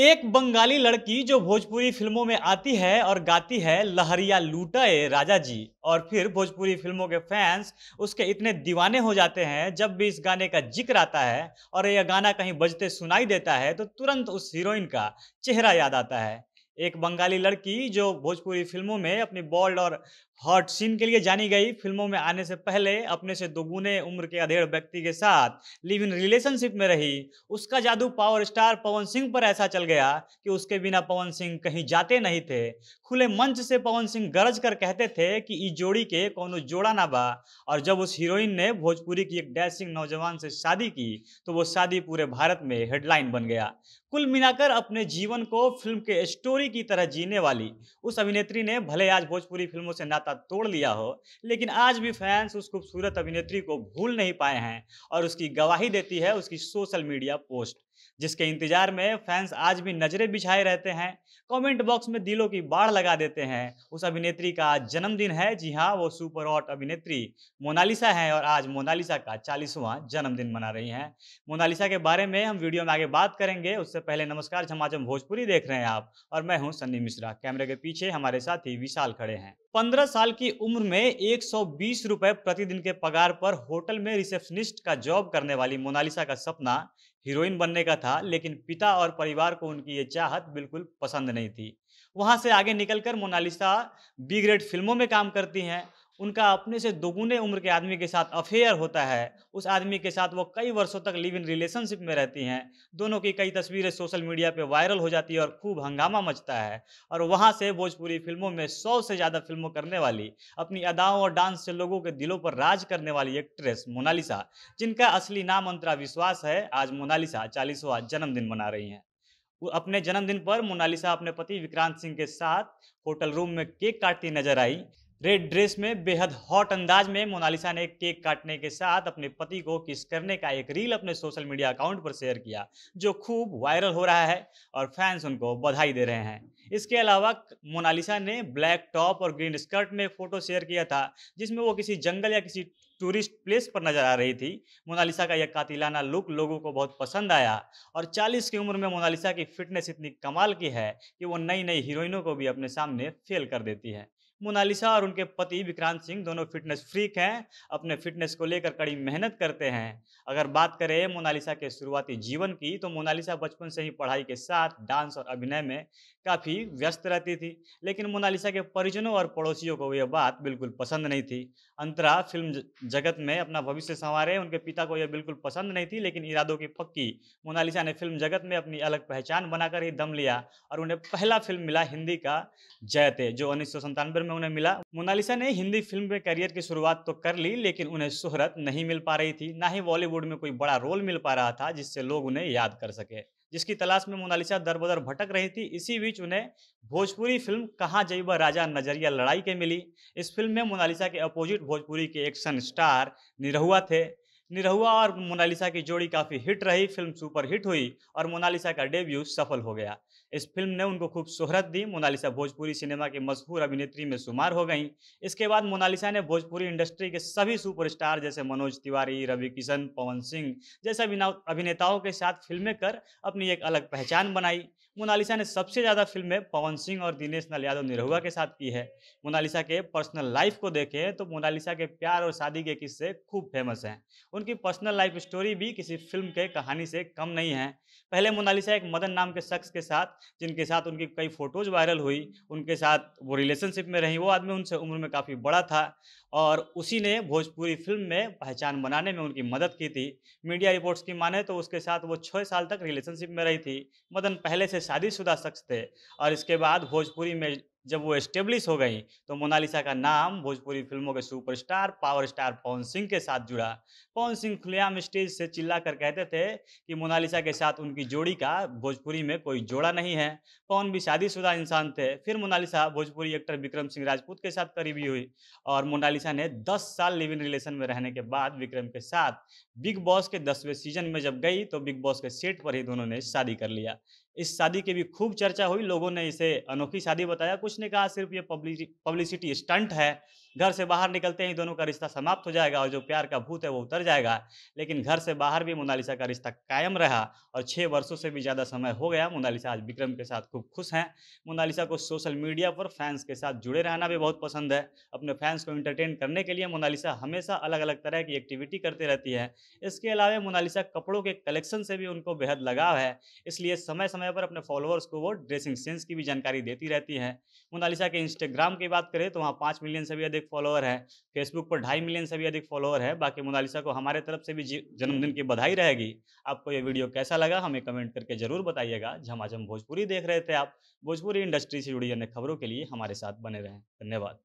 एक बंगाली लड़की जो भोजपुरी फिल्मों में आती है और गाती है लहरिया ए राजा जी और फिर भोजपुरी फिल्मों के फैंस उसके इतने दीवाने हो जाते हैं जब भी इस गाने का जिक्र आता है और यह गाना कहीं बजते सुनाई देता है तो तुरंत उस हीरोइन का चेहरा याद आता है एक बंगाली लड़की जो भोजपुरी फिल्मों में अपनी बोल्ड और हॉट सीन के लिए जानी गई फिल्मों में आने से पहले अपने से दोगुने उम्र के अधेड़ व्यक्ति के साथ लिव इन रिलेशनशिप में रही उसका जादू पावर स्टार पवन सिंह पर ऐसा चल गया कि उसके बिना पवन सिंह कहीं जाते नहीं थे खुले मंच से पवन सिंह गरज कर कहते थे कि इस जोड़ी के कोनो जोड़ा ना बा और जब उस हीरोइन ने भोजपुरी की एक डैसिंग नौजवान से शादी की तो वो शादी पूरे भारत में हेडलाइन बन गया कुल मिलाकर अपने जीवन को फिल्म के स्टोरी कोई की तरह जीने वाली उस अभिनेत्री ने भले आज भोजपुरी फिल्मों से नाता तोड़ लिया हो लेकिन आज भी फैंस उस खूबसूरत अभिनेत्री को भूल नहीं पाए हैं और उसकी गवाही देती है उसकी सोशल मीडिया पोस्ट जिसके इंतजार में फैंस आज भी नजरें बिछाए रहते हैं कमेंट बॉक्स में दिलों की बाढ़ लगा देते हैं उस अभिनेत्री का आज जन्मदिन है जी हाँ वो सुपर हॉट अभिनेत्री मोनालिसा है और आज मोनालिसा का चालीसवां जन्मदिन मना रही हैं मोनालिसा के बारे में हम वीडियो में आगे बात करेंगे उससे पहले नमस्कार झमाझम भोजपुरी देख रहे हैं आप और मैं हूँ सन्नी मिश्रा कैमरे के पीछे हमारे साथी विशाल खड़े हैं पंद्रह साल की उम्र में एक रुपए प्रतिदिन के पगार पर होटल में रिसेप्शनिस्ट का जॉब करने वाली मोनालिसा का सपना हीरोइन बनने का था लेकिन पिता और परिवार को उनकी ये चाहत बिल्कुल पसंद नहीं थी वहाँ से आगे निकलकर मोनालिसा बी ग्रेड फिल्मों में काम करती हैं उनका अपने से दोगुने उम्र के आदमी के साथ अफेयर होता है उस आदमी के साथ वो कई वर्षों तक लिव इन रिलेशनशिप में रहती हैं दोनों की कई तस्वीरें सोशल मीडिया पे वायरल हो जाती है और खूब हंगामा मचता है और वहाँ से भोजपुरी फिल्मों में सौ से ज़्यादा फिल्मों करने वाली अपनी अदाओं और डांस से लोगों के दिलों पर राज करने वाली एक्ट्रेस मोनालिसा जिनका असली नाम अंतरा विश्वास है आज मोनालिसा चालीसवा जन्मदिन मना रही हैं अपने जन्मदिन पर मोनालिसा अपने पति विक्रांत सिंह के साथ होटल रूम में केक काटती नजर आई रेड ड्रेस में बेहद हॉट अंदाज में मोनालिसा ने केक काटने के साथ अपने पति को किस करने का एक रील अपने सोशल मीडिया अकाउंट पर शेयर किया जो खूब वायरल हो रहा है और फैंस उनको बधाई दे रहे हैं इसके अलावा मोनालिसा ने ब्लैक टॉप और ग्रीन स्कर्ट में फोटो शेयर किया था जिसमें वो किसी जंगल या किसी टूरिस्ट प्लेस पर नजर आ रही थी मोनालिसा का यह कातिलाना लुक लोगों को बहुत पसंद आया और 40 की उम्र में मोनालिसा की फिटनेस इतनी कमाल की है कि वो नई नई हीरोइनों को भी अपने सामने फेल कर देती है मोनालिसा और उनके पति विक्रांत सिंह दोनों फिटनेस फ्रीक हैं अपने फिटनेस को लेकर कड़ी मेहनत करते हैं अगर बात करें मोनालिसा के शुरुआती जीवन की तो मोनालिसा बचपन से ही पढ़ाई के साथ डांस और अभिनय में काफ़ी व्यस्त रहती थी लेकिन मोनालिसा के परिजनों और पड़ोसियों को यह बात बिल्कुल पसंद नहीं थी अंतरा फिल्म जगत में अपना भविष्य संवारे उनके पिता को यह बिल्कुल पसंद नहीं थी लेकिन इरादों की पक्की मोनालिसा ने फिल्म जगत में अपनी अलग पहचान बनाकर ही दम लिया और उन्हें पहला फिल्म मिला हिंदी का जयते जो उन्नीस में में उन्हें मिला मोनालिसा ने हिंदी फिल्म में करियर की शुरुआत तो कर ली लेकिन उन्हें शोहरत नहीं मिल पा रही थी ना ही बॉलीवुड में कोई बड़ा रोल मिल पा रहा था जिससे लोग उन्हें याद कर सके जिसकी तलाश में मोनालिसा दर बदर भटक रही थी इसी बीच उन्हें भोजपुरी फिल्म कहाँ जईबा राजा नजरिया लड़ाई के मिली इस फिल्म में मोनालिसा के अपोजिट भोजपुरी के एक्शन स्टार निरहुआ थे निरहुआ और मोनालिसा की जोड़ी काफ़ी हिट रही फिल्म सुपर हिट हुई और मोनालिसा का डेब्यू सफल हो गया इस फिल्म ने उनको खूब शोहरत दी मोनालिसा भोजपुरी सिनेमा की मशहूर अभिनेत्री में शुमार हो गई इसके बाद मोनालिसा ने भोजपुरी इंडस्ट्री के सभी सुपरस्टार जैसे मनोज तिवारी रवि किशन पवन सिंह जैसे अभिनेताओं के साथ फिल्में कर अपनी एक अलग पहचान बनाई मोनालिसा ने सबसे ज़्यादा फिल्में पवन सिंह और दिनेश नल यादव निरहुआ के साथ की है मोनालिसा के पर्सनल लाइफ को देखें तो मोनालिसा के प्यार और शादी के किस्से खूब फेमस हैं उनकी पर्सनल लाइफ स्टोरी भी किसी फिल्म के कहानी से कम नहीं है पहले मोनालिसा एक मदन नाम के शख्स के साथ जिनके साथ उनकी कई फ़ोटोज़ वायरल हुई उनके साथ वो रिलेशनशिप में रही वो आदमी उनसे उम्र में काफ़ी बड़ा था और उसी ने भोजपुरी फिल्म में पहचान बनाने में उनकी मदद की थी मीडिया रिपोर्ट्स की माने तो उसके साथ वो छः साल तक रिलेशनशिप में रही थी मदन पहले से शादीशुदा शख्स थे और इसके बाद भोजपुरी में जब वो एस्टेब्लिश हो गई तो मोनालिसा का नाम भोजपुरी फिल्मों के superstar power star Pawan Singh के साथ जुड़ा पवन सिंह खुलेआम स्टेज से चिल्ला कर कहते थे कि मोनालिसा के साथ उनकी जोड़ी का भोजपुरी में कोई जोड़ा नहीं है पवन भी शादीशुदा इंसान थे फिर मोनालिसा भोजपुरी एक्टर विक्रम सिंह राजपूत के साथ करीबी हुई और मोनालिसा ने दस साल लिव इन रिलेशन में रहने के बाद विक्रम के साथ बिग बॉस के दसवें सीजन में जब गई तो बिग बॉस के सेट पर ही दोनों ने शादी कर लिया इस शादी की भी खूब चर्चा हुई लोगों ने इसे अनोखी शादी बताया कुछ ने कहा सिर्फ ये पब्लिसिटी स्टंट है घर से बाहर निकलते ही दोनों का रिश्ता समाप्त हो जाएगा और जो प्यार का भूत है वो उतर जाएगा लेकिन घर से बाहर भी मोनालिसा का रिश्ता कायम रहा और छः वर्षों से भी ज़्यादा समय हो गया मोनालिसा आज विक्रम के साथ खूब खुश हैं मोनालिसा को सोशल मीडिया पर फैंस के साथ जुड़े रहना भी बहुत पसंद है अपने फैंस को इंटरटेन करने के लिए मोनालिसा हमेशा अलग अलग तरह की एक्टिविटी करती रहती है इसके अलावा मोनालिसा कपड़ों के कलेक्शन से भी उनको बेहद लगाव है इसलिए समय समय पर अपने फॉलोअर्स को वो ड्रेसिंग सेंस की भी जानकारी देती रहती है मोनालिसा के इंस्टाग्राम की बात करें तो वहाँ पाँच मिलियन से भी अधिक अधिक फॉलोअर हैं फेसबुक पर ढाई मिलियन से भी अधिक फॉलोअर है बाकी मोनालिसा को हमारे तरफ से भी जन्मदिन की बधाई रहेगी आपको ये वीडियो कैसा लगा हमें कमेंट करके जरूर बताइएगा झमाझम भोजपुरी देख रहे थे आप भोजपुरी इंडस्ट्री से जुड़ी अन्य खबरों के लिए हमारे साथ बने रहें धन्यवाद